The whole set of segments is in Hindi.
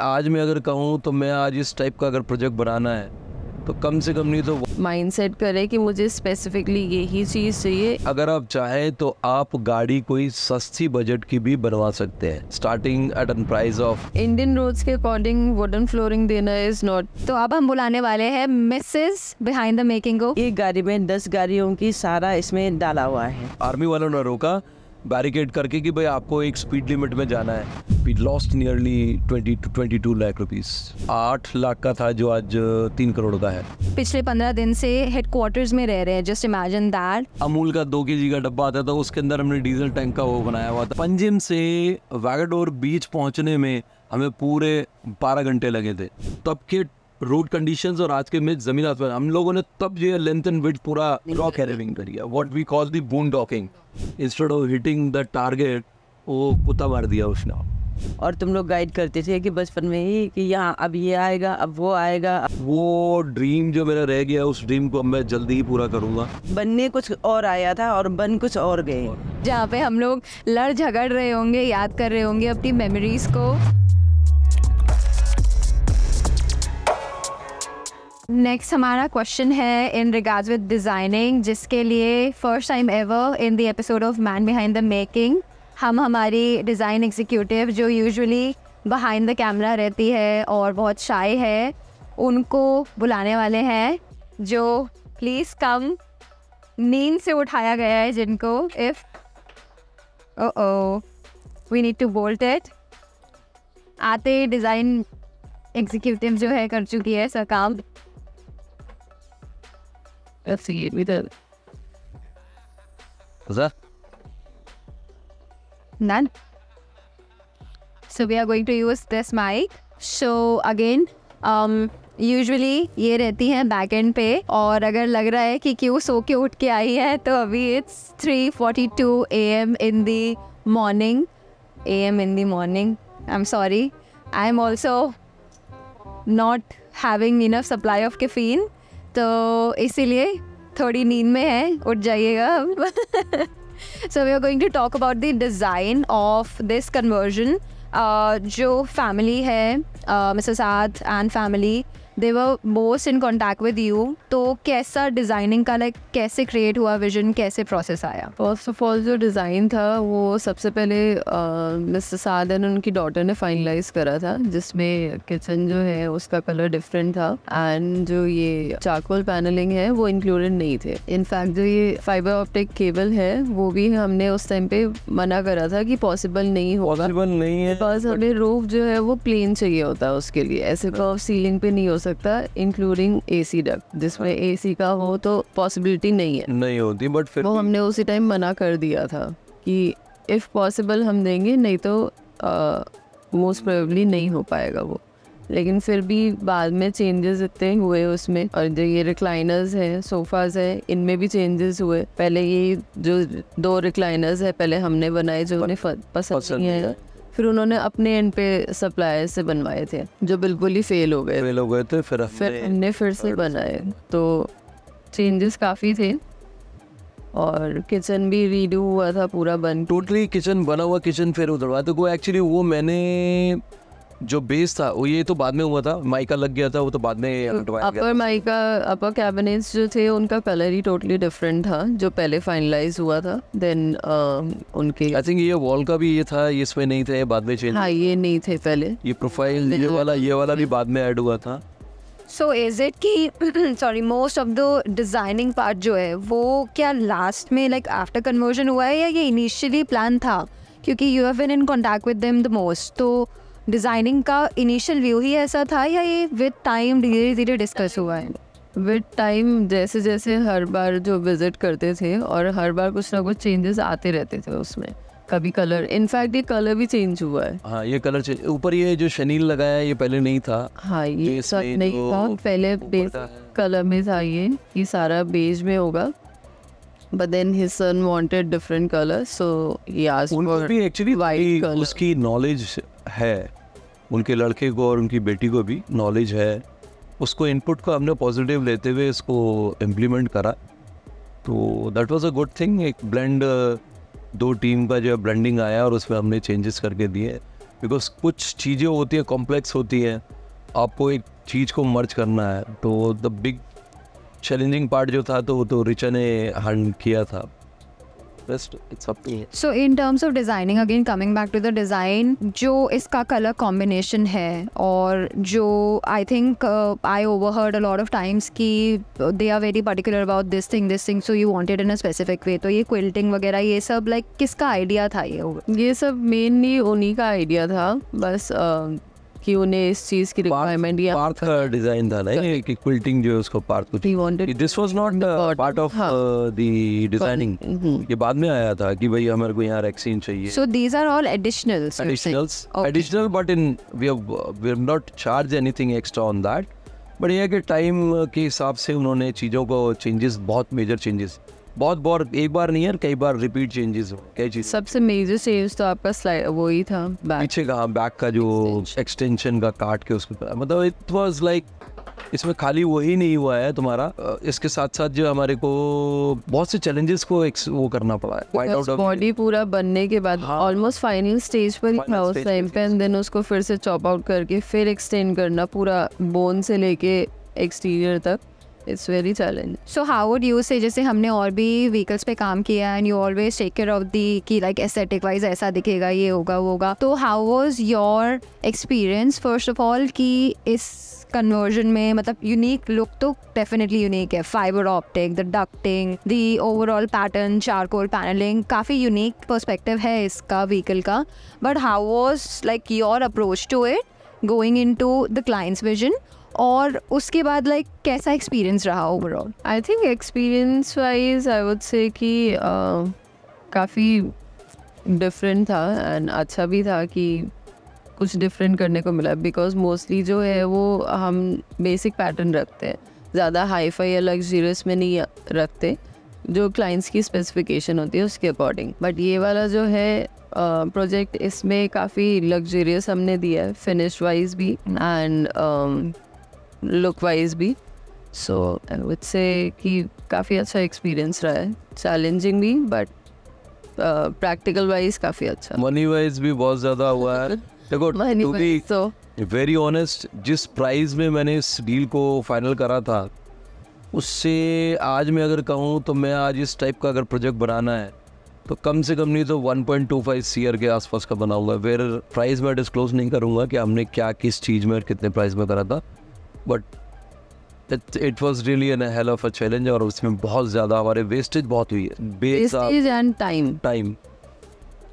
आज मैं अगर कहूँ तो मैं आज इस टाइप का अगर प्रोजेक्ट बनाना है तो कम से कम नहीं तो माइंड सेट करे कि मुझे स्पेसिफिकली यही चीज़ चाहिए अगर आप चाहें तो आप गाड़ी कोई सस्ती बजट की भी बनवा सकते हैं starting at an price of Indian roads के अकॉर्डिंग वुडन फ्लोरिंग देना इज नॉट तो अब हम बुलाने वाले हैं मिसेस बिहाइंड द मेकिंग को एक गाड़ी में दस गाड़ियों की सारा इसमें डाला हुआ है आर्मी वालों ने रोका बैरिकेड करके कि भाई आपको एक स्पीड लिमिट में जाना है we lost nearly twenty two twenty two lakh rupees आठ लाख का था जो आज तीन करोड़ का है पिछले पंद्रह दिन से हेडक्वार्टर्स में रह रहे हैं जस्ट इमेजिन दैट अमूल का दो के का डब्बा आता था उसके अंदर हमने डीजल टैंक का वो बनाया हुआ था पंजिम से वैगडोर बीच पहुंचने में हमें पूरे बारह घंटे लगे थे तब के रोड कंडीशंस और आज के मैच जमीन आसमान हम लोगों ने तब जो है लेंथ एंड विड पूरा रॉक हैरिविंग कर दिया what we call the boon docking instead of hitting the target वो कुत्ता मार दिया उसने और तुम लोग गाइड करते थे कि बचपन में ही कि यहाँ अब ये आएगा अब वो आएगा वो ड्रीम जो मेरा रह गया उस ड्रीम को मैं जल्दी ही पूरा करूँगा बनने कुछ और आया था और बन कुछ और गए जहाँ पे हम लोग लड़ झगड़ रहे होंगे याद कर रहे होंगे अपनी मेमोरीज को नेक्स्ट हमारा क्वेश्चन है इन रिगार्ड्स विद डिज़ाइनिंग जिसके लिए first time ever in the episode of man behind the making हम हमारी डिज़ाइन एग्जीक्यूटिव जो यूजुअली बिहाइंड द कैमरा रहती है और बहुत शाय है उनको बुलाने वाले हैं जो प्लीज़ कम नींद से उठाया गया है जिनको if oh we need to bolt it आते डिज़ाइन एग्जीक्यूटिव जो है कर चुकी है सर काम Let's see, we did. What's that? None. So we are going to use this mic. So again, um, usually ये रहती हैं बैक एंड पे और अगर लग रहा है कि क्यों सो के उठ के आई है तो अभी it's 3:42 am in the morning am in the morning I am sorry I am also not having enough supply of caffeine तो इसीलिए थोड़ी नींद में है उठ जाइएगा अब so we are going to talk about the design of this conversion जो फैमिली है मिसेस आद and family they were most in contact with you तो कैसा डिज़ाइनिंग का लाइक कैसे क्रिएट हुआ विजन कैसे प्रोसेस आया फर्स्ट ऑफ ऑल जो डिज़ाइन था वो सबसे पहले मिस्टर सादन उनकी डॉटर ने फाइनलाइज करा था जिसमें किचन जो है उसका कलर डिफरेंट था एंड जो ये चारकोल पैनलिंग है वो इंक्लूडेड नहीं थे इनफैक्ट जो ये फाइबर ऑप्टिक केबल है वो भी हमने उस टाइम पे मना करा था कि पॉसिबल नहीं होगा नहीं है बस हमें रूफ जो है वो प्लेन चाहिए होता है उसके लिए ऐसे कर्व सीलिंग पे नहीं हो सकता है इंक्लूडिंग ए सी डक जिसमें ए सी का हो तो पॉसिबिलिटी नहीं है नहीं होती बट फिर वो हमने उसी टाइम मना कर दिया था कि इफ़ पॉसिबल हम देंगे नहीं तो मोस्ट प्रोबेबली नहीं हो पाएगा वो लेकिन फिर भी बाद में चेंजेस इतने हुए उसमें और जो ये रिक्लाइनर्स हैं सोफ़ाज़ हैं इनमें भी चेंजेस हुए पहले ये जो दो रिक्लाइनर्स है पहले हमने बनाए जो उन्हें पसंद नहीं है फिर उन्होंने अपने एंड पे सप्लायर से बनवाए थे जो बिल्कुल ही फेल हो गए फेल हो गए थे फिर फिर हमने फिर से बनाए तो चेंजेस काफ़ी थे और किचन भी रीडू हुआ था पूरा बन टोटली किचन बना हुआ किचन फिर उधरवा तो वो एक्चुअली वो मैंने जो बेस था वो ये तो बाद में हुआ था माइका लग गया था वो तो बाद में अपर माइका अपर कैबिनेट्स जो थे उनका कलर ही टोटली डिफरेंट था जो पहले फाइनलाइज हुआ था देन uh, उनके आई थिंक ये वॉल का भी ये था ये इसमें नहीं थे बाद में चेंज हाँ ये नहीं थे पहले ये प्रोफाइल ये वाला ये वाला भी बाद में ऐड हुआ था सो इज इट कि sorry most of the designing part जो है वो क्या लास्ट में लाइक आफ्टर कन्वर्जन हुआ है या ये इनिशियली प्लान था क्योंकि you have been in contact with them the most तो डिज़ाइनिंग का इनिशियल व्यू ही ऐसा था या ये विद टाइम धीरे धीरे डिस्कस हुआ है विद टाइम जैसे जैसे हर बार जो विज़िट करते थे और हर बार कुछ ना कुछ चेंजेस आते रहते थे उसमें कभी कलर इनफैक्ट ये कलर भी चेंज हुआ है हाँ ये कलर चेंज ऊपर ये जो शनील लगाया है ये पहले नहीं था हाँ ये तो सब नहीं था पहले बेस कलर में था ये ये सारा बेज में होगा but then his son wanted different colors so he asked for भी actually white color. उसकी knowledge है उनके लड़के को और उनकी बेटी को भी नॉलेज है उसको इनपुट को हमने पॉजिटिव लेते हुए इसको इम्प्लीमेंट करा तो that was a good thing एक ब्लेंड दो टीम का जो ब्लेंडिंग आया और उसमें हमने चेंजेस करके दिए बिकॉज कुछ चीज़ें होती हैं कॉम्प्लेक्स होती हैं आपको एक चीज़ को मर्ज करना है तो द बिग चैलेंजिंग पार्ट जो था तो वो तो रिचा ने हैंड किया था rest it's up to you so in terms of designing again coming back to the design जो इसका color combination है और जो I think uh, I overheard a lot of times कि they are very particular about this thing this thing so you want it in a specific way तो ये quilting वगैरह ये सब like किसका idea था ये ये सब mainly उन्हीं का idea था बस uh, कि उन्हें इस चीज की रिक्वायरमेंट या पार्थ का डिजाइन था ना कि क्विल्टिंग जो है उसको पार्थ को ही wanted this was not part of the designing ये बाद में आया था कि भाई हमारे को यहाँ रैक्सीन चाहिए so these are all additionals additionals additional but in we have we have not charge anything extra on that but यह कि टाइम के हिसाब से उन्होंने चीज़ों को चेंजेस बहुत मेजर चेंजेस बहुत बार एक बार नहीं है कई बार रिपीट चेंजेस हो कई चीज सबसे मेजर चेंज तो आपका स्लाइड वो ही था बैक पीछे का बैक का जो एक्सटेंशन का काट के उसको मतलब इट वाज लाइक इसमें खाली वो ही नहीं हुआ है तुम्हारा इसके साथ साथ जो हमारे को बहुत से चैलेंजेस को वो करना पड़ा है बॉडी पूरा बनने के बाद ऑलमोस्ट फाइनल स्टेज पर ही था उस टाइम पे एंड देन उसको फिर से चॉप आउट करके फिर एक्सटेंड करना पूरा बोन से लेके एक्सटीरियर तक it's very challenge so how would you say जैसे हमने और भी व्हीकल्स पे काम किया and you always take care of the की लाइक एस्थेटिक वाइज ऐसा दिखेगा ये होगा वो होगा तो how was your experience first of all कि इस कन्वर्जन में मतलब यूनिक लुक तो डेफिनेटली यूनिक है fibre optic the ducting the overall pattern charcoal panelling काफ़ी यूनिक पर्सपेक्टिव है इसका व्हीकल का but how was like your approach to it going in to the clients vision और उसके बाद लाइक like, कैसा एक्सपीरियंस रहा overall I think experience wise I would say कि काफ़ी डिफरेंट था एंड अच्छा भी था कि कुछ डिफरेंट करने को मिला बिकॉज मोस्टली जो है वो हम बेसिक पैटर्न रखते हैं ज़्यादा हाई फाई या लग्जरियस में नहीं रखते जो क्लाइंट्स की स्पेसिफिकेशन होती है उसके अकॉर्डिंग बट ये वाला जो है प्रोजेक्ट uh, इसमें काफ़ी लग्जरियस हमने दिया है फिनिश वाइज भी एंड लुक वाइज भी सो आई वुड से कि काफ़ी अच्छा एक्सपीरियंस रहा है चैलेंजिंग भी बट प्रैक्टिकल वाइज काफ़ी अच्छा मनी वाइज भी बहुत ज़्यादा हुआ है देखो टू बी वेरी ऑनेस्ट जिस प्राइस में मैंने इस डील को फाइनल करा था उससे आज मैं अगर कहूँ तो मैं आज इस टाइप का अगर प्रोजेक्ट बनाना है तो कम से कम नहीं तो 1.25 पॉइंट के आसपास का बनाऊंगा वेर प्राइस मैं डिस्क्लोज नहीं करूँगा कि हमने क्या किस चीज़ में और कितने प्राइस में करा था but it it was really an hell of a challenge और उसमें बहुत ज़्यादा हमारे वेस्टेज बहुत हुई है टाइम टाइम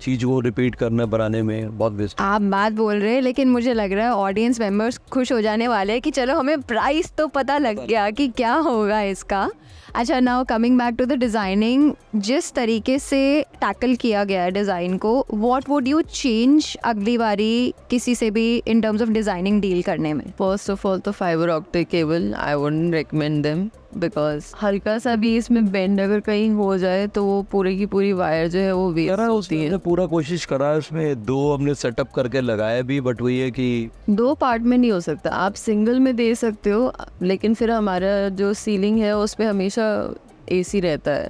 चीज को रिपीट करने बनाने में बहुत बेस्ट आप बात बोल रहे हैं लेकिन मुझे लग रहा है ऑडियंस मेंबर्स खुश हो जाने वाले हैं कि चलो हमें प्राइस तो पता लग गया कि क्या होगा इसका अच्छा now coming back to the designing जिस तरीके से टैकल किया गया है डिज़ाइन को वॉट वुड यू चेंज अगली बारी किसी से भी in terms of designing deal करने में फर्स्ट ऑफ ऑल तो fibre optic cable I would recommend them because हल्का सा भी इसमें बेंड अगर कहीं हो जाए तो वो पूरी की पूरी वायर जो है वो वेस्ट होती है तो पूरा कोशिश करा है उसमें दो हमने सेटअप करके लगाया भी बट वही है कि दो पार्ट में नहीं हो सकता आप सिंगल में दे सकते हो लेकिन फिर हमारा जो सीलिंग है उस पर हमेशा एसी रहता है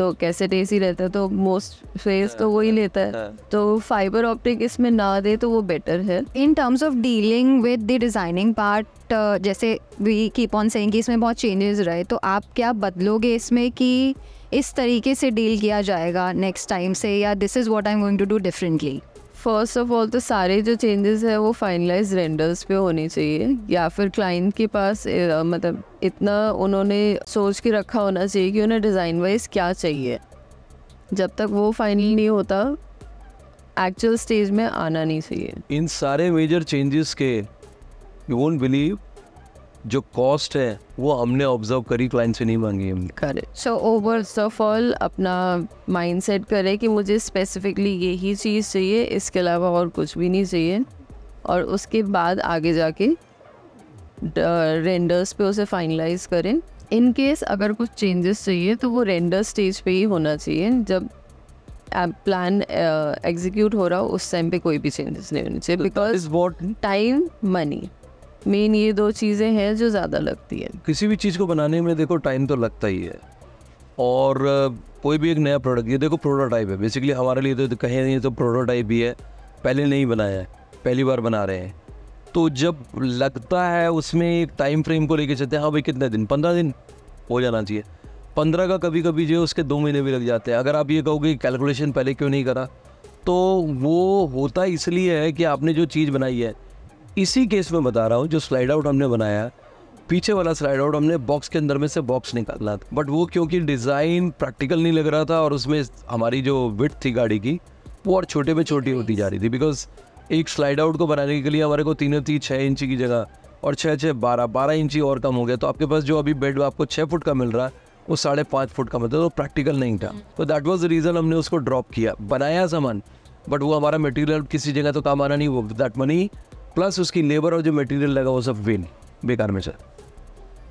तो कैसे ए रहता है तो मोस्ट फेस तो वही हाँ, लेता है हाँ। तो फाइबर ऑप्टिक इसमें ना दे तो वो बेटर है in terms of dealing with the designing part जैसे वी कीप ऑन सेइंग कि इसमें बहुत चेंजेस रहे तो आप क्या बदलोगे इसमें कि इस तरीके से डील किया जाएगा नेक्स्ट टाइम से या this is what I am going to do differently first of all तो सारे जो चेंजेस है वो फाइनलाइज रेंडर्स पे होने चाहिए या फिर क्लाइंट के पास मतलब इतना उन्होंने सोच के रखा होना चाहिए कि उन्हें डिज़ाइन वाइज क्या चाहिए जब तक वो फाइनल नहीं होता एक्चुअल स्टेज में आना नहीं चाहिए इन सारे मेजर चेंजेस के यू वोंट बिलीव जो कॉस्ट है वो हमने ऑब्जर्व करी क्लाइंट से नहीं मांगी हमने करे सो ओवर ऑफ ऑल अपना माइंडसेट करें कि मुझे स्पेसिफिकली यही चीज़ चाहिए इसके अलावा और कुछ भी नहीं चाहिए और उसके बाद आगे जाके रेंडर्स पे उसे फाइनलाइज करें इन केस अगर कुछ चेंजेस चाहिए तो वो रेंडर स्टेज पे ही होना चाहिए जब प्लान एग्जीक्यूट हो रहा हो उस टाइम पे कोई भी चेंजेस नहीं होने चाहिए because what time money main ये दो चीज़ें हैं जो ज़्यादा लगती है किसी भी चीज़ को बनाने में देखो टाइम तो लगता ही है और कोई भी एक नया प्रोडक्ट ये देखो प्रोटोटाइप है बेसिकली हमारे लिए तो कहें नहीं तो प्रोटोटाइप ही है पहले नहीं बनाया है पहली बार बना रहे हैं तो जब लगता है उसमें एक टाइम फ्रेम को लेके चलते हैं हाँ भाई कितने दिन पंद्रह दिन हो जाना चाहिए पंद्रह का कभी कभी जो उसके दो महीने भी लग जाते हैं अगर आप ये कहोगे कैलकुलेशन पहले क्यों नहीं करा तो वो होता इसलिए है कि आपने जो चीज़ बनाई है इसी केस में बता रहा हूँ जो स्लाइड आउट हमने बनाया पीछे वाला स्लाइड आउट हमने बॉक्स के अंदर में से बॉक्स निकाला था बट वो क्योंकि डिज़ाइन प्रैक्टिकल नहीं लग रहा था और उसमें हमारी जो विथ थी गाड़ी की वो और छोटे में छोटी होती जा रही थी बिकॉज एक स्लाइड आउट को बनाने के लिए हमारे को तीनों तीन छः इंची की जगह और छः छः बारह बारह इंची और कम हो गया तो आपके पास जो अभी बेड आपको छः फुट का मिल रहा है वो साढ़े पाँच फुट का मतलब तो प्रैक्टिकल नहीं था हम्म। तो दैट वाज द रीज़न हमने उसको ड्रॉप किया बनाया सामान बट वो हमारा मटेरियल किसी जगह तो काम आना नहीं वो दैट मनी प्लस उसकी लेबर और जो मटेरियल लगा वो सब वेन बेकार में सर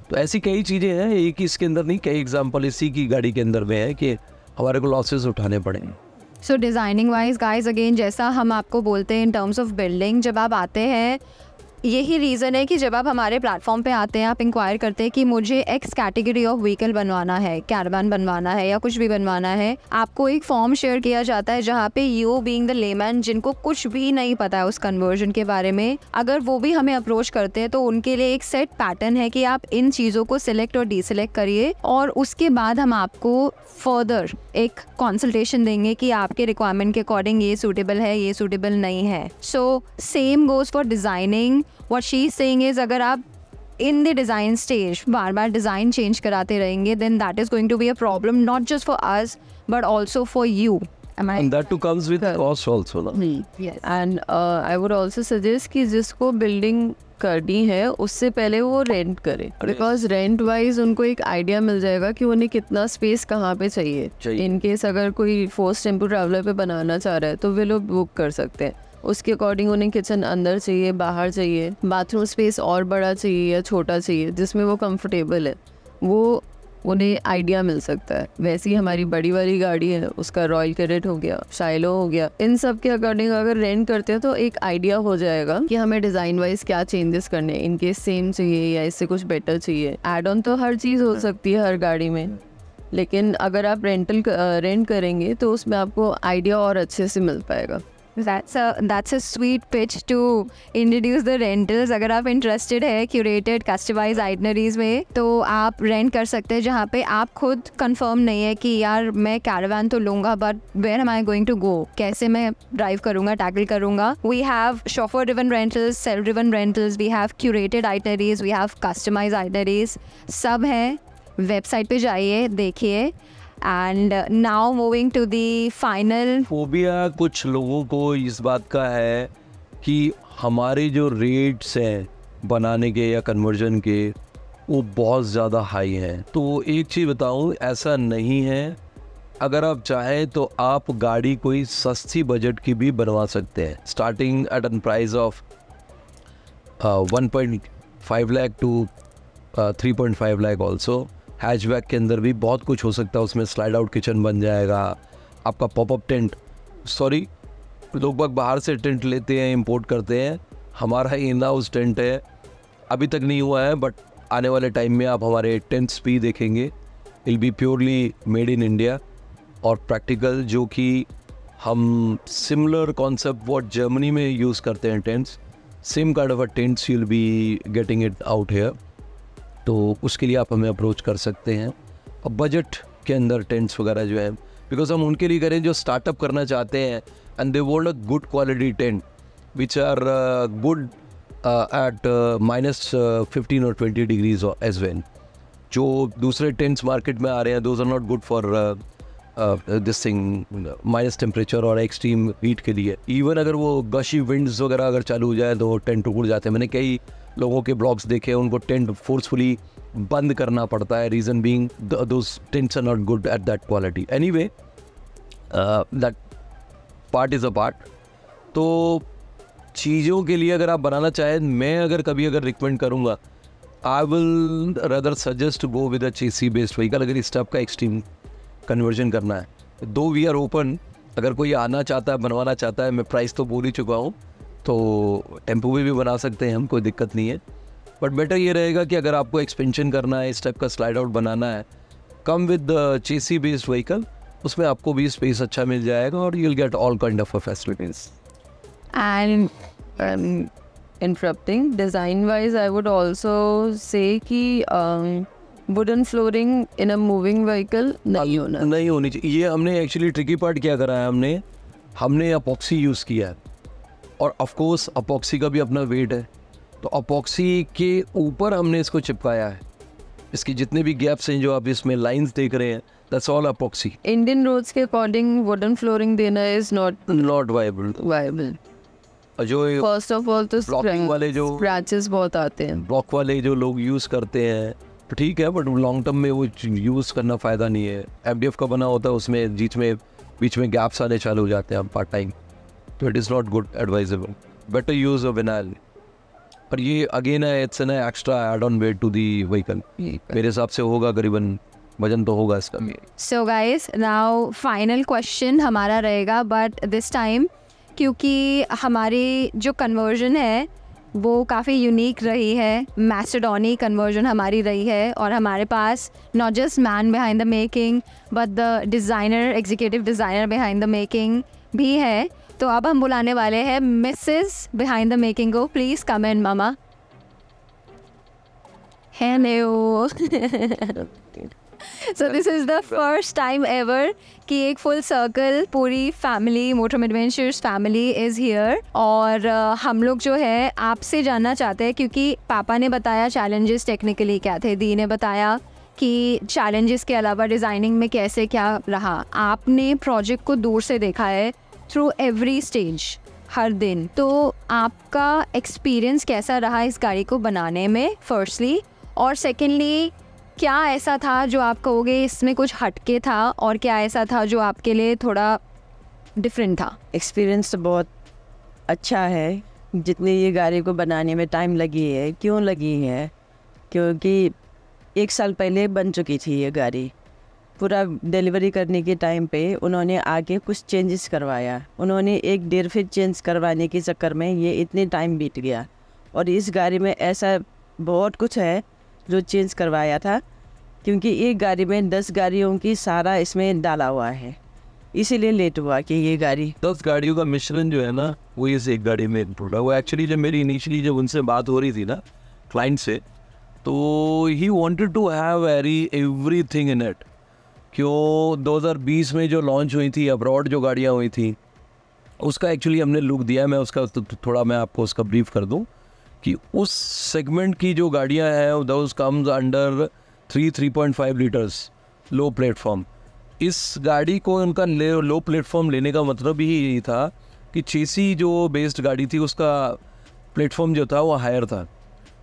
तो ऐसी कई चीज़ें हैं एक ही इसके अंदर नहीं कई एग्जाम्पल इसी की गाड़ी के अंदर में है कि हमारे को लॉसेज उठाने पड़े so designing wise guys again जैसा हम आपको बोलते हैं इन टर्म्स ऑफ बिल्डिंग जब आप आते हैं यही रीज़न है कि जब आप हमारे प्लेटफॉर्म पे आते हैं आप इंक्वायर करते हैं कि मुझे एक्स कैटेगरी ऑफ व्हीकल बनवाना है कैरबान बनवाना है या कुछ भी बनवाना है आपको एक फॉर्म शेयर किया जाता है जहाँ पे यू बीइंग द लेमैन जिनको कुछ भी नहीं पता है उस कन्वर्जन के बारे में अगर वो भी हमें अप्रोच करते हैं तो उनके लिए एक सेट पैटर्न है कि आप इन चीज़ों को सिलेक्ट और डिसलेक्ट करिए और उसके बाद हम आपको फर्दर एक कॉन्सल्टेशन देंगे कि आपके रिक्वायरमेंट के अकॉर्डिंग ये सूटेबल है ये सूटेबल नहीं है so same goes for designing what she saying is अगर आप इन द डिज़ाइन स्टेज बार बार डिज़ाइन चेंज कराते रहेंगे then that is going to be a problem not just for us but also for you and that too comes with cost also, na? Hmm. Yes. And uh, I would also suggest जिसको building करनी है उससे पहले वो रेंट करे बिकॉज रेंट वाइज उनको एक आइडिया मिल जाएगा कि उन्हें कितना स्पेस कहाँ पे चाहिए इनकेस अगर कोई फोर्स टेम्पो ट्रेवलर पे बनाना चाह रहा है तो वे लोग बुक कर सकते हैं उसके अकॉर्डिंग उन्हें किचन अंदर चाहिए बाहर चाहिए बाथरूम स्पेस और बड़ा चाहिए या छोटा चाहिए जिसमें वो कंफर्टेबल है वो उन्हें आइडिया मिल सकता है वैसी हमारी बड़ी वाली गाड़ी है उसका रॉयल कैडेट हो गया शाइलो हो गया इन सब के अकॉर्डिंग अगर रेंट करते हैं तो एक आइडिया हो जाएगा कि हमें डिजाइन वाइज क्या चेंजेस करने हैं इनके सेम चाहिए या इससे कुछ बेटर चाहिए एड ऑन तो हर चीज़ हो सकती है हर गाड़ी में लेकिन अगर आप रेंटल रेंट करेंगे तो उसमें आपको आइडिया और अच्छे से मिल पाएगा that's a that's a sweet pitch to introduce the rentals अगर आप इंटरेस्टेड है क्यूरेटेड कस्टमाइज itineraries में तो आप रेंट कर सकते हैं जहाँ पे आप खुद confirm नहीं है कि यार मैं caravan तो लूँगा but where am I going to go कैसे मैं ड्राइव करूँगा टैकल करूँगा we have chauffeur driven rentals, self driven rentals we have curated itineraries. We have customise itineraries. सब हैं वेबसाइट पे जाइए देखिए and now moving to the final phobia कुछ लोगों को इस बात का है कि हमारे जो रेट्स हैं बनाने के या कन्वर्जन के वो बहुत ज़्यादा हाई हैं तो एक चीज़ बताऊँ ऐसा नहीं है अगर आप चाहें तो आप गाड़ी कोई सस्ती बजट की भी बनवा सकते हैं starting at an price of one point five lakh to three point five lakh also hatchback के अंदर भी बहुत कुछ हो सकता है उसमें स्लाइड आउट किचन बन जाएगा आपका पॉपअप टेंट सॉरी लोग बाग बाहर से टेंट लेते हैं इंपोर्ट करते हैं हमारा इन हाउस टेंट है अभी तक नहीं हुआ है बट आने वाले टाइम में आप हमारे टेंट्स भी देखेंगे it'll be purely made in India और प्रैक्टिकल जो कि हम सिमिलर कॉन्सेप्ट वॉट जर्मनी में यूज़ करते हैं tents same kind of a tents you'll be getting it out here तो उसके लिए आप हमें अप्रोच कर सकते हैं और बजट के अंदर टेंट्स वगैरह जो है बिकॉज हम उनके लिए करें जो स्टार्टअप करना चाहते हैं and they would a good quality tent which are good at minus fifteen और ट्वेंटी डिग्रीज एज वेन जो दूसरे टेंट्स मार्केट में आ रहे हैं those are not good for this thing minus temperature और एक्सट्रीम हीट के लिए इवन अगर वो गशी विंड्स वगैरह अगर चालू हो जाए तो टेंट उड़ जाते हैं मैंने कई लोगों के ब्लॉग्स देखे उनको टेंट फोर्सफुली बंद करना पड़ता है reason being tents are not good at that quality anyway that part is a part तो चीज़ों के लिए अगर आप बनाना चाहें मैं अगर कभी अगर रिकमेंड करूँगा I will rather suggest go with a C based vehicle अगर इस टाइप का एक्सट्रीम कन्वर्जन करना है दो वी आर ओपन अगर कोई आना चाहता है बनवाना चाहता है मैं प्राइस तो बोल ही चुका हूँ तो टेम्पो भी, भी बना सकते हैं हम कोई दिक्कत नहीं है बट बेटर ये रहेगा कि अगर आपको एक्सपेंशन करना है इस टाइप का स्लाइड आउट बनाना है come with chassis based vehicle उसमें आपको भी स्पेस अच्छा मिल जाएगा और you'll get all kind of facilities and interrupting design wise I would also say कि wooden flooring in a moving vehicle नहीं होना नहीं होनी चाहिए ये हमने एक्चुअली ट्रिकी पार्ट क्या करा है हमने हमने अपॉक्सी यूज़ किया है और ऑफकोर्स अपॉक्सी का भी अपना वेट है तो अपॉक्सी के ऊपर हमने इसको चिपकाया है इसकी जितने भी गैप्स हैं जो आप इसमें लाइंस देख रहे हैं that's all epoxy Indian roads के अकॉर्डिंग वुडन फ्लोरिंग देना is not not viable viable जो फर्स्ट ऑफ ऑल तो ब्लॉकिंग वाले जो स्क्रैचेस बहुत आते हैं ब्लॉक वाले जो लोग यूज़ करते हैं तो ठीक है बट लॉन्ग टर्म में वो यूज़ करना फ़ायदा नहीं है एम का बना होता है उसमें बीच में बीच में गैप्स आने चालू हो जाते हैं पार्ट टाइम तो it is not good advisable better use a vinyl पर ये अगेन है it's an extra add on weight to the vehicle मेरे हिसाब से होगा करीबन वजन तो होगा इसका so guys now final question हमारा रहेगा बट दिस टाइम क्योंकि हमारी जो कन्वर्जन है वो काफ़ी यूनिक रही है मैसेडोनी कन्वर्जन हमारी रही है और हमारे पास not just man behind the making but the designer executive designer behind the making भी है तो अब हम बुलाने वाले हैं मिसेस बिहाइंड द मेकिंग को प्लीज़ कम एंड मामा hello so this is the first time ever कि एक फुल सर्कल पूरी family motor adventures family is here और uh, हम लोग जो है आपसे जानना चाहते हैं क्योंकि पापा ने बताया चैलेंजेस टेक्निकली क्या थे दी ने बताया कि चैलेंजेस के अलावा डिज़ाइनिंग में कैसे क्या रहा आपने प्रोजेक्ट को दूर से देखा है थ्रू एवरी स्टेज हर दिन तो आपका एक्सपीरियंस कैसा रहा इस गाड़ी को बनाने में फर्स्टली और सेकेंडली क्या ऐसा था जो आप कहोगे इसमें कुछ हटके था और क्या ऐसा था जो आपके लिए थोड़ा डिफरेंट था एक्सपीरियंस तो बहुत अच्छा है जितनी ये गाड़ी को बनाने में टाइम लगी है क्यों लगी है क्योंकि एक साल पहले बन चुकी थी ये गाड़ी पूरा डिलीवरी करने के टाइम पे उन्होंने आगे कुछ चेंजेस करवाया उन्होंने एक डेढ़ फिट चेंज करवाने के चक्कर में ये इतने टाइम बीत गया और इस गाड़ी में ऐसा बहुत कुछ है जो चेंज करवाया था क्योंकि एक गाड़ी में दस गाड़ियों की सारा इसमें डाला हुआ है इसीलिए लेट हुआ कि ये गाड़ी दस गाड़ियों का मिश्रण जो है ना वो इस एक गाड़ी में इंक्लूड है वो एक्चुअली जब मेरी इनिशियली जब उनसे बात हो रही थी ना क्लाइंट से तो ही wanted to have very everything in it क्यों 2020 में जो लॉन्च हुई थी अब्रॉड जो गाड़ियाँ हुई थी उसका एक्चुअली हमने लुक दिया है मैं उसका तो थोड़ा मैं आपको उसका ब्रीफ कर दूँ कि उस सेगमेंट की जो गाड़ियाँ हैं those comes under three three point five litres low platform इस गाड़ी को उनका ले, लो प्लेटफॉर्म लेने का मतलब ही यही था कि चेसी जो बेस्ड गाड़ी थी उसका प्लेटफॉर्म जो था वो हायर था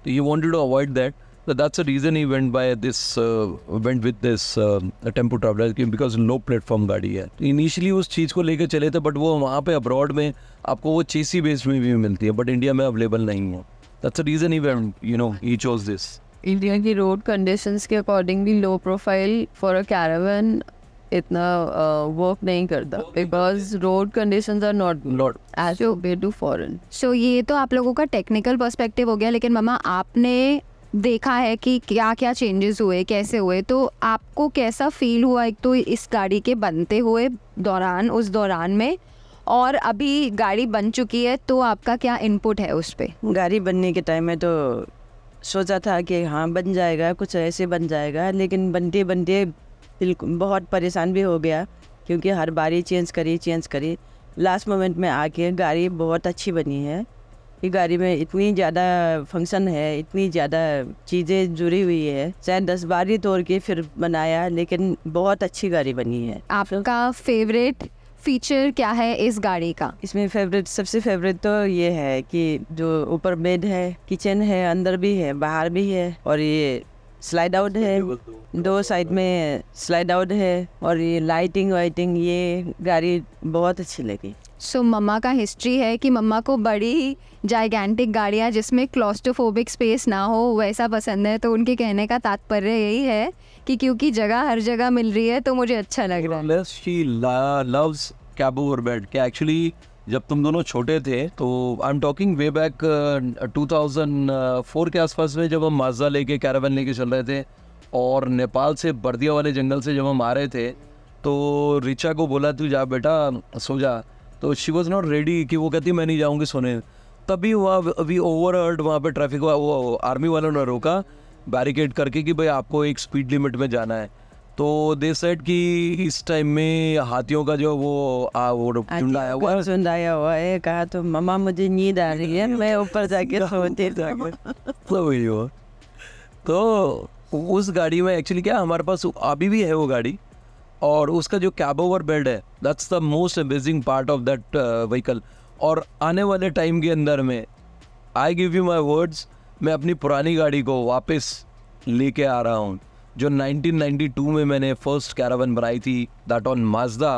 तो you wanted to avoid that that's the reason he went by this, uh, went with this uh, tempo traveller because low platform गाड़ी है इनिशियली उस चीज़ को लेकर चले थे बट वो वहाँ पे अब्रॉड में आपको वो चेसी बेस में भी मिलती है बट इंडिया में अवेलेबल नहीं है reason he went you know he chose this India की road conditions के according भी low profile for a caravan इतना वर्क uh, नहीं करता because road conditions are not not as you to foreign so ये तो आप लोगों का टेक्निकल पर्सपेक्टिव हो गया लेकिन मामा आपने देखा है कि क्या क्या चेंजेस हुए कैसे हुए तो आपको कैसा फील हुआ एक तो इस गाड़ी के बनते हुए दौरान उस दौरान में और अभी गाड़ी बन चुकी है तो आपका क्या इनपुट है उस पर गाड़ी बनने के टाइम में तो सोचा था कि हाँ बन जाएगा कुछ ऐसे बन जाएगा लेकिन बनते बनते बिल्कुल बहुत परेशान भी हो गया क्योंकि हर बारी चेंज करी चेंज करी लास्ट मोमेंट में आके गाड़ी बहुत अच्छी बनी है ये गाड़ी में इतनी ज़्यादा फंक्शन है इतनी ज़्यादा चीज़ें जुड़ी हुई है शायद दस बार ही तोड़ के फिर बनाया लेकिन बहुत अच्छी गाड़ी बनी है आपका फेवरेट फीचर क्या है इस गाड़ी का इसमें फेवरेट सबसे फेवरेट तो ये है कि जो ऊपर बेड है किचन है अंदर भी है बाहर भी है और ये स्लाइड आउट है दो साइड में स्लाइड आउट है और ये लाइटिंग वाइटिंग ये गाड़ी बहुत अच्छी लगी सो so, मम्मा का हिस्ट्री है कि मम्मा को बड़ी जाइगेंटिक गाड़ियाँ जिसमें क्लॉस्टोफोबिक स्पेस ना हो वैसा पसंद है तो उनके कहने का तात्पर्य यही है कि क्योंकि जगह हर जगह मिल रही है तो मुझे अच्छा लग रहा है बेड क्या एक्चुअली जब तुम दोनों छोटे थे तो I am talking way back 2004 के आसपास में जब हम माजा लेके कैरावन लेके चल रहे थे और नेपाल से बर्दिया वाले जंगल से जब हम आ रहे थे तो रिचा को बोला तू जा बेटा सो जा तो शी वॉज नॉट रेडी कि वो कहती मैं नहीं जाऊँगी सोने तभी हुआ अभी ओवर हर्ड वहाँ पर ट्रैफिक हुआ वो आर्मी वालों ने रोका बैरिकेड करके कि भाई आपको एक स्पीड लिमिट में जाना है तो दे सेट कि इस टाइम में हाथियों का जो वो आ, वो आया हुआ झुंड आया हुआ है कहा तो मम्मा मुझे नींद आ रही है मैं ऊपर जाके सोते तो मतलब तो उस गाड़ी में एक्चुअली क्या हमारे पास अभी भी है वो गाड़ी और उसका जो कैब ओवर बेल्ट है that's the most amazing part of that vehicle और आने वाले टाइम के अंदर में I give you my words मैं अपनी पुरानी गाड़ी को वापस लेके आ रहा हूँ जो 1992 में मैंने फर्स्ट कैरावन बनाई थी दैट ऑन माजदा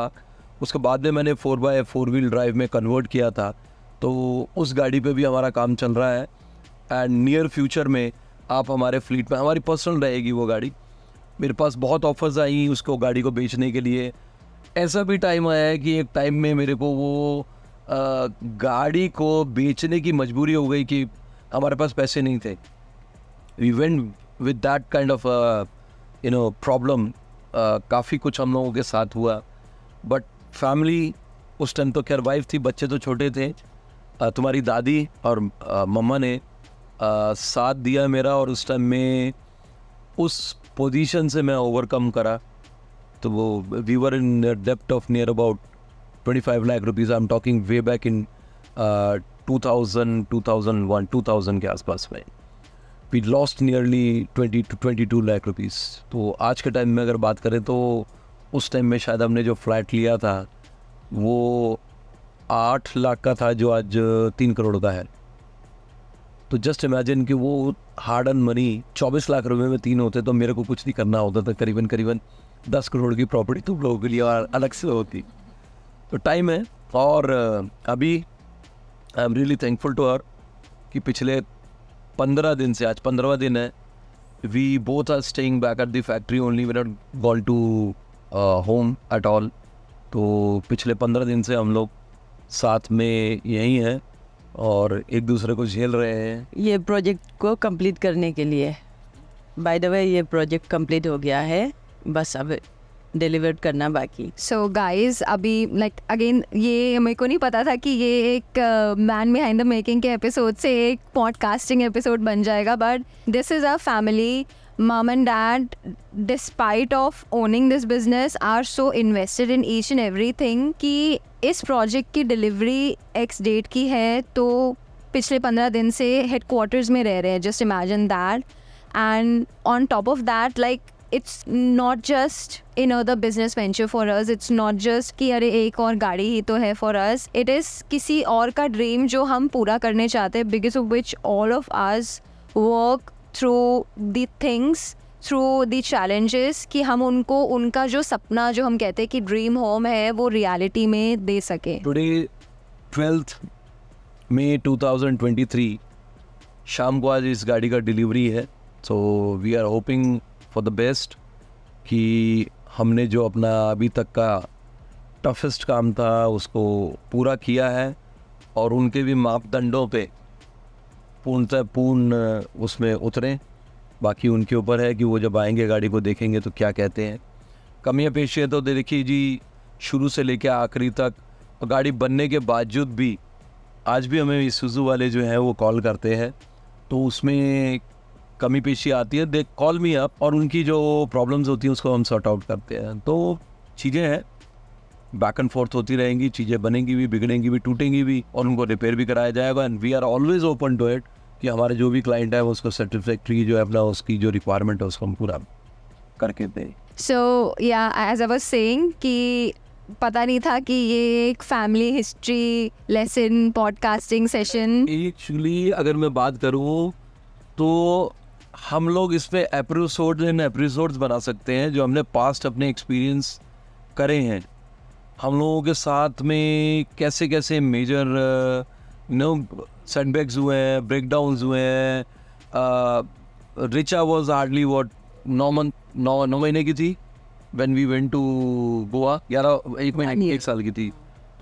उसके बाद में मैंने four by four wheel drive में कन्वर्ट किया था तो उस गाड़ी पे भी हमारा काम चल रहा है एंड नियर फ्यूचर में आप हमारे फ्लीट में हमारी पर्सनल रहेगी वो गाड़ी मेरे पास बहुत ऑफर्स आई उसको गाड़ी को बेचने के लिए ऐसा भी टाइम आया है कि एक टाइम में मेरे को वो आ, गाड़ी को बेचने की मजबूरी हो गई कि हमारे पास पैसे नहीं थे we went with that kind of you know problem काफ़ी कुछ हम लोगों के साथ हुआ बट फैमिली उस टाइम तो खैर वाइफ थी बच्चे तो छोटे थे आ, तुम्हारी दादी और uh, मम्मा ने आ, साथ दिया मेरा और उस टाइम में उस पोजीशन से मैं ओवरकम करा तो वो वी वर इन डेप्ट of near about twenty five lakh rupees I am talking way back in two thousand two thousand one two thousand के आसपास में we lost nearly twenty two twenty two lakh rupees तो आज के टाइम में अगर बात करें तो उस टाइम में शायद हमने जो फ्लैट लिया था वो आठ लाख का था जो आज तीन करोड़ का है तो जस्ट इमेजिन कि वो हार्ड एंड मनी 24 लाख रुपए में तीन होते तो मेरे को कुछ नहीं करना होता था करीबन करीबन 10 करोड़ की प्रॉपर्टी तुम लोगों के लिए और अलग से होती तो टाइम है और uh, अभी I am really thankful to her कि पिछले पंद्रह दिन से आज पंद्रहवा दिन है we both are staying back at the factory only we not gone to home at all तो पिछले पंद्रह दिन से हम लोग साथ में यहीं हैं और एक दूसरे को झेल रहे हैं ये प्रोजेक्ट को कंप्लीट करने के लिए बाय द वे ये प्रोजेक्ट कंप्लीट हो गया है बस अब डिलीवर करना बाकी सो so गाइस अभी लाइक like, अगेन ये मेरे को नहीं पता था कि ये एक मैन बिहाइंड द मेकिंग के एपिसोड से एक पॉडकास्टिंग एपिसोड बन जाएगा but this is a family mom and dad despite of owning this business are so invested in each and everything कि इस प्रोजेक्ट की डिलीवरी एक्स डेट की है तो पिछले पंद्रह दिन से हेड में रह रहे हैं just imagine that and on top of that like it's not just in other business venture for us it's not just कि अरे एक और गाड़ी ही तो है फॉर अस इट इज़ किसी और का ड्रीम जो हम पूरा करने चाहते हैं because of which all of us work through the things through the challenges कि हम उनको उनका जो सपना जो हम कहते हैं कि ड्रीम होम है वो रियलिटी में दे सके टुडे ट्वेल्थ मे 2023 शाम को आज इस गाड़ी का डिलीवरी है so we are hoping for the best कि हमने जो अपना अभी तक का टफेस्ट काम था उसको पूरा किया है और उनके भी मापदंडों पे पूर्णतः पूर्ण उसमें उतरें बाकी उनके ऊपर है कि वो जब आएंगे गाड़ी को देखेंगे तो क्या कहते हैं कमियाँ पेशियाँ तो देखिए जी शुरू से लेकर आखिरी तक और गाड़ी बनने के बावजूद भी आज भी हमें सुजू वाले जो हैं वो कॉल करते हैं तो उसमें कमी पेशी आती है दे कॉल मी अप और उनकी जो प्रॉब्लम्स होती हैं उसको हम सॉर्ट आउट करते हैं तो चीज़ें हैं बैक एंड फोर्थ होती रहेंगी चीज़ें बनेंगी भी बिगड़ेंगी भी टूटेंगी भी और उनको रिपेयर भी कराया जाएगा and we are always open to it कि हमारे जो भी क्लाइंट है उसको सेटिस्फैक्ट्री जो है अपना उसकी जो रिक्वायरमेंट है उसको हम पूरा करके दें सो या एज आई वाज सेइंग कि पता नहीं था कि ये एक family history lesson podcasting session actually अगर मैं बात करूँ तो हम लोग इस पर एपिसोड एंड एपिसोड्स बना सकते हैं जो हमने पास्ट अपने एक्सपीरियंस करे हैं हम लोगों के साथ में कैसे कैसे मेजर नो सेटबैक्स हुए हैं ब्रेकडाउन हुए हैं रिचा वॉज हार्डली वॉट नौ मंथ नौ नौ महीने की थी when we went to Goa ग्यारह एक महीने एक साल की थी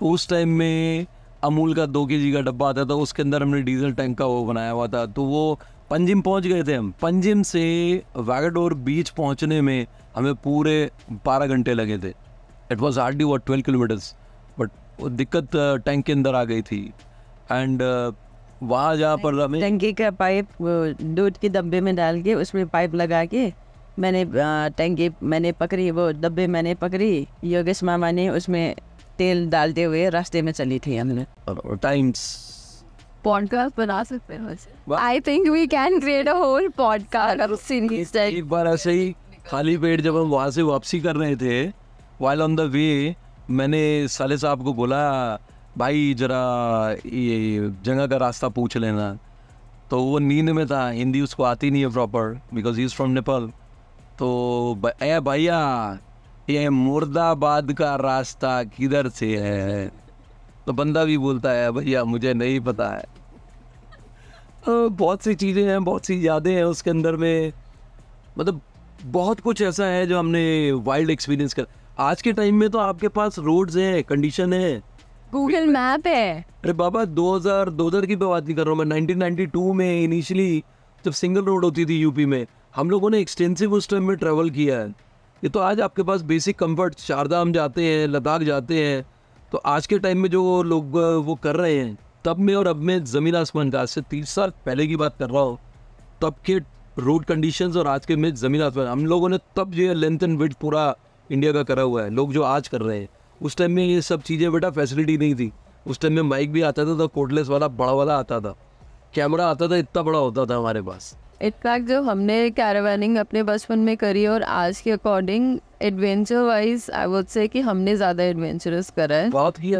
तो उस टाइम में अमूल का दो के जी का डब्बा आता था उसके अंदर हमने डीजल टैंक का वो बनाया हुआ था तो वो पंजिम पहुंच गए थे हम पंजिम से वैगाडोर बीच पहुंचने में हमें पूरे बारह घंटे लगे थे it was R D what twelve kilometres but वो दिक्कत टैंक के अंदर आ गई थी एंड वहाँ जहाँ पर हमें टंकी का पाइप दूध के डब्बे में डाल के उसमें पाइप लगा के मैंने टंकी मैंने पकड़ी वो डब्बे मैंने पकड़ी योगेश मामा ने उसमें तेल डालते हुए रास्ते में चली थी हमने टाइम्स पॉडकास्ट बना सकते हैं I think we can create a whole podcast एक बार ऐसे ही खाली पेट जब हम वहाँ से वापसी कर रहे थे वाइल ऑन द वे मैंने साले साहब को बोला भाई ज़रा ये जगह का रास्ता पूछ लेना तो वो नींद में था हिंदी उसको आती नहीं है proper because he is from Nepal तो ए भैया ये मुर्दाबाद का रास्ता किधर से है तो बंदा भी बोलता है भैया मुझे नहीं पता है बहुत सी चीज़ें हैं बहुत सी यादें हैं उसके अंदर में मतलब बहुत कुछ ऐसा है जो हमने वाइल्ड एक्सपीरियंस कर आज के टाइम में तो आपके पास रोड्स हैं कंडीशन है गूगल मैप है अरे बाबा 2000 हजार की बात नहीं कर रहा हूँ मैं 1992 में इनिशियली जब सिंगल रोड होती थी यूपी में हम लोगों ने एक्सटेंसिव उस टाइम में ट्रैवल किया है ये तो आज आपके पास बेसिक कम्फर्ट शारदा हम जाते हैं लद्दाख जाते हैं तो आज के टाइम में जो लोग वो कर रहे हैं तब में और अब में ज़मीन आसमान का आज से तीस साल पहले की बात कर रहा हूँ तब के रोड कंडीशंस और आज के में ज़मीन आसमान हम लोगों ने तब जो है लेंथ एंड विथ पूरा इंडिया का करा हुआ है लोग जो आज कर रहे हैं उस टाइम में ये सब चीज़ें बेटा फैसिलिटी नहीं थी उस टाइम में माइक भी आता था तो कोटलेस वाला बड़ा वाला आता था कैमरा आता था इतना बड़ा होता था हमारे पास इनफैक्ट जो हमने कैरावानिंग अपने बचपन में करी और आज के according adventure wise I would say कि हमने ज़्यादा एडवेंचरस करा है बहुत ही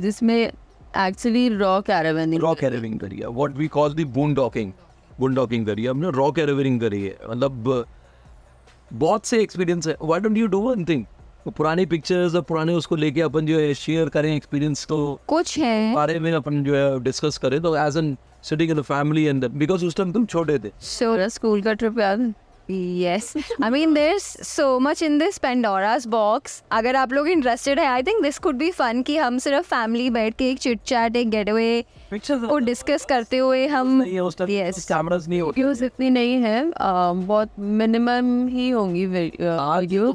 जिसमें actually raw caravanning raw caravanning करी है what we call the boon boondocking boondocking करी है हमने रॉ कैराविंग करी है मतलब बहुत से एक्सपीरियंस है why don't you do one thing पुराने पिक्चर्स और पुराने उसको लेके अपन जो है शेयर करें एक्सपीरियंस तो कुछ है बारे में अपन जो है डिस्कस करें तो as an sitting in the family and because उस टाइम तुम छोटे थे श्योर स्कूल का ट्रिप याद Yes. I mean, there's so much in this Pandora's box अगर आप लोग इंटरेस्टेड है I think this could be fun कि हम सिर्फ फैमिली बैठ के एक चिट चैट एक गेट अवे को डिस्कस करते हुए हम कैमरास नहीं होते व्यूज इतनी नहीं है बहुत मिनिमम ही होंगी वीडियोस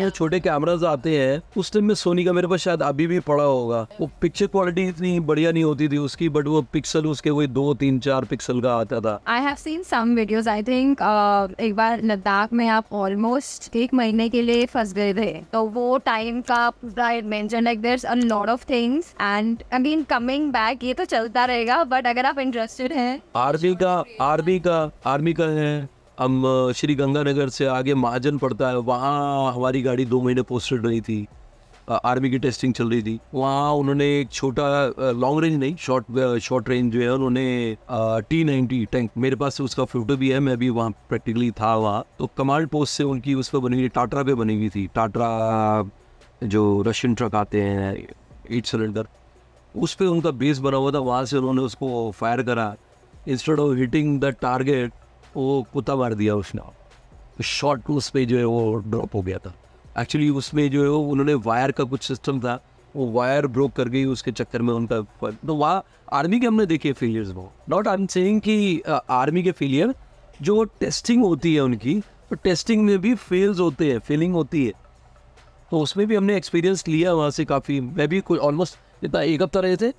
जो छोटे कैमरास आते हैं उस टाइम में सोनी का मेरे पास शायद अभी भी पड़ा होगा वो पिक्चर क्वालिटी इतनी बढ़िया नहीं होती थी उसकी बट वो पिक्सल उसके वही दो तीन चार पिक्सल का आता था I have seen some videos I think एक बार लद्दाख में आप ऑलमोस्ट एक महीने के लिए फंस गए थे तो वो टाइम का पूरा adventure like there is a lot of things and I mean coming back ये तो चल चलता रहेगा बट अगर आप इंटरेस्टेड हैं आर्मी का आर्मी का आर्मी का है हम श्री गंगानगर से आगे महाजन पड़ता है वहाँ हमारी गाड़ी दो महीने पोस्टेड रही थी आर्मी की टेस्टिंग चल रही थी वहाँ उन्होंने एक छोटा लॉन्ग रेंज नहीं शॉर्ट शॉर्ट रेंज जो है उन्होंने टी नाइनटी टैंक मेरे पास उसका फोटो भी है मैं भी वहाँ प्रैक्टिकली था वहाँ तो कमांड पोस्ट से उनकी उस पर बनी हुई टाटरा पे बनी हुई थी टाटरा जो रशियन ट्रक आते हैं एट सिलेंडर उस पर उनका बेस बना हुआ था वहाँ से उन्होंने उसको फायर करा instead of hitting the target वो कुत्ता मार दिया उसने शॉट तो उस पर जो है वो ड्रॉप हो गया था एक्चुअली उसमें जो है वो उन्होंने वायर का कुछ सिस्टम था वो वायर ब्रोक कर गई उसके चक्कर में उनका तो वहाँ आर्मी के हमने देखे फेलियर्स वो नॉट आई एम सेइंग कि आर्मी के फेलियर जो टेस्टिंग होती है उनकी तो टेस्टिंग में भी फेल्स होते हैं फेलिंग होती है तो उसमें भी हमने एक्सपीरियंस लिया वहाँ से काफ़ी मैं भी कोई ऑलमोस्ट जितना एक हफ्ता रहे थे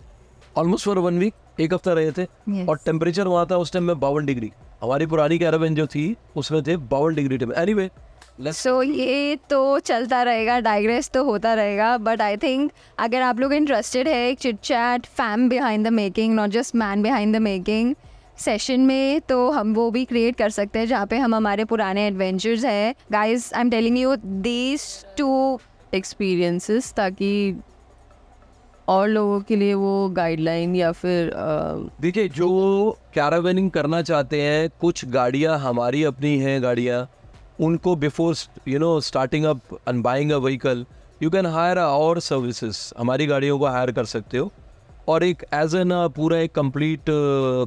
ऑलमोस्ट फॉर वन वीक एक हफ्ता रहे थे yes. और टेम्परेचर वहाँ था उस टाइम में बावन डिग्री हमारी पुरानी कैरावेन जो थी उसमें थे बावन degree temper any anyway, so so, ये तो चलता रहेगा डाइग्रेस तो होता रहेगा बट आई थिंक अगर आप लोग इंटरेस्टेड है एक chit chat fam behind the making not just man behind the making session में तो हम वो भी क्रिएट कर सकते हैं जहाँ पे हम हमारे पुराने एडवेंचर्स हैं guys I am telling you these two experiences ताकि और लोगों के लिए वो गाइडलाइन या फिर देखिए जो कैरावेनिंग करना चाहते हैं कुछ गाड़ियाँ हमारी अपनी हैं गाड़ियाँ उनको before you know starting up and buying a vehicle you can hire और सर्विसेज हमारी गाड़ियों को हायर कर सकते हो और एक एज एन पूरा एक कंप्लीट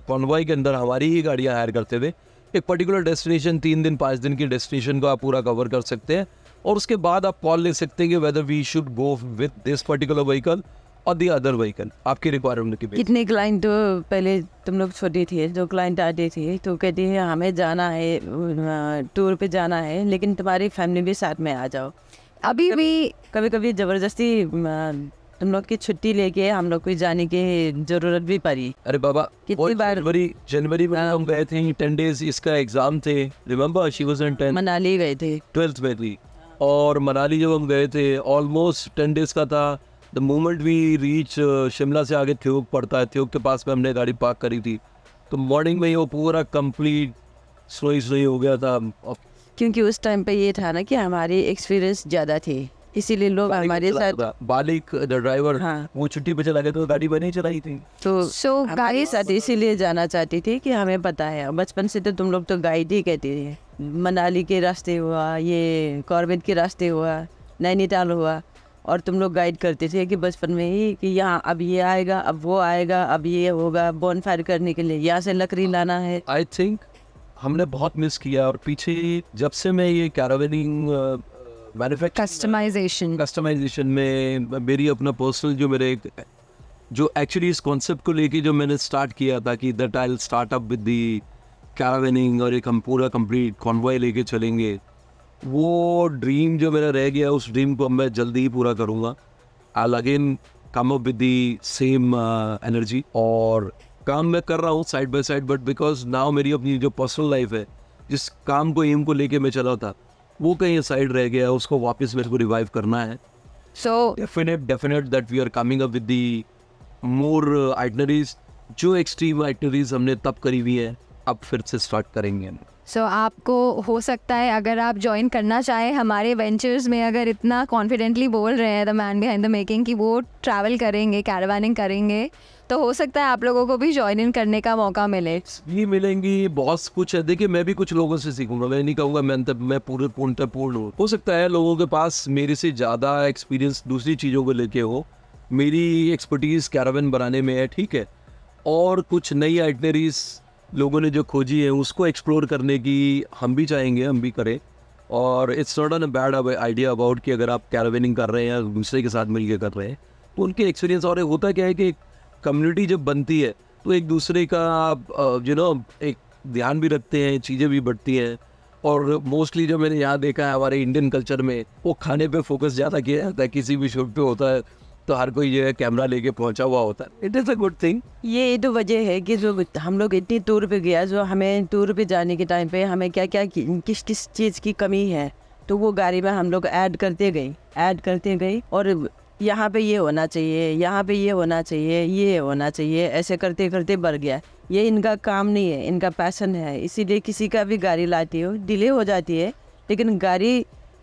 कॉन्वॉय के अंदर हमारी ही गाड़ियाँ हायर करते हुए एक पर्टिकुलर डेस्टिनेशन तीन दिन पाँच दिन की डेस्टिनेशन को आप पूरा कवर कर सकते हैं और उसके बाद आप कॉल ले सकते हैं कि whether we should go with this particular vehicle और दी अदर व्हीकल आपकी रिक्वायरमेंट के कितने क्लाइंट तो पहले तुम लोग छोटे थे जो क्लाइंट आते थे तो कहते हैं हमें जाना है टूर पे जाना है लेकिन तुम्हारी फैमिली भी साथ में आ जाओ अभी भी कभी कभी ज़बरदस्ती तुम लोग की छुट्टी लेके हम लोग को जाने की जरूरत भी पड़ी अरे बाबा कितनी बार जनवरी जनवरी में हम गए थे टेन डेज इसका एग्जाम थे remember she was in ten Manali गए थे ट्वेल्थ में थी और मनाली जब हम गए थे ऑलमोस्ट टेन डेज का था the moment we reach Shimla से आगे थ्योग पड़ता है थ्योग के पास में हमने गाड़ी पार्क करी थी तो मॉर्निंग में ही वो पूरा कंप्लीट स्लोई स्लोई हो गया था क्योंकि उस टाइम पे ये था ना कि हमारे एक्सपीरियंस ज़्यादा थे इसीलिए लोग हमारे साथ बालिक ड्राइवर हाँ वो छुट्टी पे चला गया तो गाड़ी बनी चलाई थी तो सो so, गाड़ी साथ इसीलिए जाना चाहती थी कि हमें पता है बचपन से तो तुम लोग तो गाइड ही कहती थी मनाली के रास्ते हुआ ये कॉर्बेट के रास्ते हुआ नैनीताल हुआ और तुम लोग गाइड करते थे कि बचपन में ही कि यहाँ अब ये आएगा अब वो आएगा अब ये होगा बोन फायर करने के लिए यहाँ से लकड़ी uh, लाना है आई थिंक हमने बहुत मिस किया और पीछे जब से मैं ये कैरावेनिंग कस्टमाइजेशन कस्टमाइजेशन में मेरी अपना पर्सनल जो मेरे जो एक्चुअली इस कॉन्सेप्ट को लेके जो मैंने स्टार्ट किया था कि that I start up with the caravanning और एक हम पूरा कंप्लीट कॉन्वॉय लेके चलेंगे वो ड्रीम जो मेरा रह गया उस ड्रीम को मैं जल्दी ही पूरा करूँगा I again come up with the same energy और काम मैं कर रहा हूँ side by side but because now मेरी अपनी जो पर्सनल लाइफ है जिस काम को एम को लेके मैं चला था वो कहीं साइड रह गया उसको वापस मेरे को रिवाइव करना है so definite definite that we are coming up with the more itineraries जो एक्सट्रीम आइटनरीज हमने तब करी हुई है अब फिर से स्टार्ट करेंगे सो so, आपको हो सकता है अगर आप ज्वाइन करना चाहें हमारे वेंचर्स में अगर इतना कॉन्फिडेंटली बोल रहे हैं the man behind the making कि वो ट्रैवल करेंगे कैरवानिंग करेंगे तो हो सकता है आप लोगों को भी ज्वाइन इन करने का मौका मिले भी मिलेंगी बहुत कुछ है देखिए मैं भी कुछ लोगों से सीखूंगा मैं नहीं कहूंगा मैं तब मैं पूरे पूर्णतः पूर्ण हूँ हो सकता है लोगों के पास मेरे से ज़्यादा एक्सपीरियंस दूसरी चीज़ों को लेके हो मेरी एक्सपर्टीज़ कैरावन बनाने में है ठीक है और कुछ नई आइटनरीज लोगों ने जो खोजी है उसको एक्सप्लोर करने की हम भी चाहेंगे हम भी करें और it's not an bad idea about कि अगर आप कैरवेनिंग कर रहे हैं या दूसरे के साथ मिलकर कर रहे हैं तो उनके एक्सपीरियंस और होता क्या है कि कम्युनिटी जब बनती है तो एक दूसरे का आप यू नो एक ध्यान भी रखते हैं चीज़ें भी बढ़ती हैं और मोस्टली जो मैंने यहाँ देखा है हमारे इंडियन कल्चर में वो खाने पे फोकस ज़्यादा किया जाता है किसी भी शो पे होता है तो हर कोई जो है कैमरा लेके पहुंचा हुआ होता है it is a good thing ये तो वजह है कि जो हम लोग इतनी टूर पे गया जो हमें टूर पे जाने के टाइम पे हमें क्या क्या किस किस चीज़ की कमी है तो वो गाड़ी में हम लोग ऐड करते गए ऐड करते गए और यहाँ पे ये होना चाहिए यहाँ पे ये होना चाहिए ये होना चाहिए ऐसे करते करते बढ़ गया ये इनका काम नहीं है इनका पैसन है इसीलिए किसी का भी गाड़ी लाती हो डिले हो जाती है लेकिन गाड़ी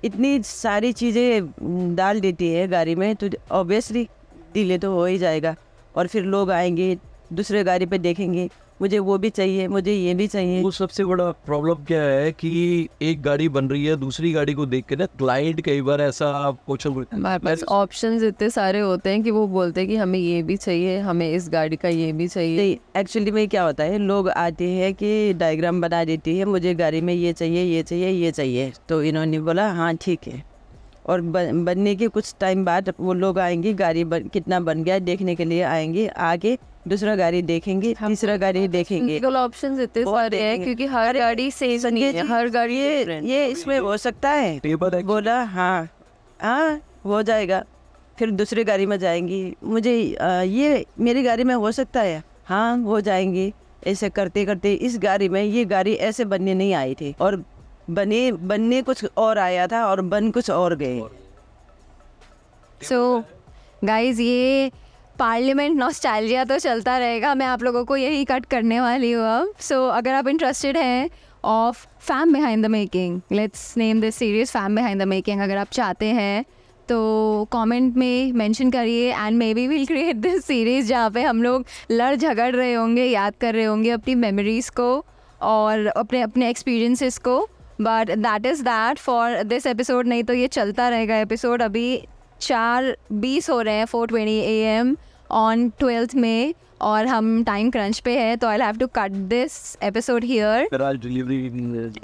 इतनी सारी चीज़ें डाल देती है गाड़ी में तो ऑब्वियसली डिले तो हो ही जाएगा और फिर लोग आएंगे दूसरे गाड़ी पे देखेंगे मुझे वो भी चाहिए मुझे ये भी चाहिए वो सबसे बड़ा प्रॉब्लम क्या है कि एक गाड़ी बन रही है दूसरी गाड़ी को देख के ना क्लाइंट कई बार ऐसा क्वेश्चन बस ऑप्शन इतने सारे होते हैं कि वो बोलते हैं कि हमें ये भी चाहिए हमें इस गाड़ी का ये भी चाहिए एक्चुअली में क्या होता है लोग आते हैं कि डायग्राम बना देती है मुझे गाड़ी में ये चाहिए ये चाहिए ये चाहिए तो इन्होंने बोला हाँ ठीक है और बनने के कुछ टाइम बाद वो लोग आएंगे गाड़ी बन, कितना बन गया देखने के लिए आएंगे आगे दूसरा गाड़ी देखेंगे तीसरा गाड़ी देखेंगे ऑप्शन देते हैं क्योंकि हर गाड़ी से हर गाड़ी ये, ये इसमें हो सकता है बोला हाँ हाँ हो जाएगा फिर दूसरी गाड़ी में जाएंगी मुझे ये मेरी गाड़ी में हो सकता है हाँ हो जाएंगी ऐसे करते करते इस गाड़ी में ये गाड़ी ऐसे बनने नहीं आई थी और बने बनने कुछ और आया था और बन कुछ और गए सो so, गाइज ये पार्लियामेंट नॉस्टैल्जिया तो चलता रहेगा मैं आप लोगों को यही कट करने वाली हूँ अब सो so, अगर आप इंटरेस्टेड हैं of fam behind the making let's name this series fam behind the making अगर आप चाहते हैं तो कमेंट में मेंशन करिए and maybe will create this series जहाँ पे हम लोग लड़ झगड़ रहे होंगे याद कर रहे होंगे अपनी मेमोरीज़ को और अपने अपने एक्सपीरियंसेस को but that is that for this episode नहीं तो ये चलता रहेगा एपिसोड अभी चार बीस हो रहे हैं four twenty A M on twelfth में और हम टाइम क्रंच पे हैं तो I have to cut this episode here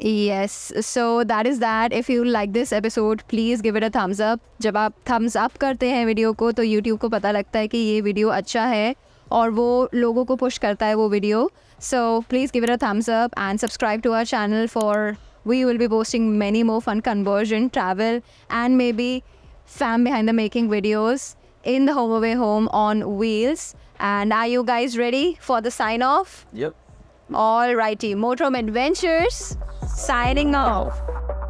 yes so that is that if you like this episode please give it a thumbs up जब आप थम्स अप करते हैं वीडियो को तो यूट्यूब को पता लगता है कि ये वीडियो अच्छा है और वो लोगों को पुश करता है वो video so please give it a thumbs up and subscribe to our channel for we will be posting many more fun conversion, travel, and maybe fam behind the making videos in the home away home on wheels. And are you guys ready for the sign off? Yep. All righty, Motorhome Adventures signing off.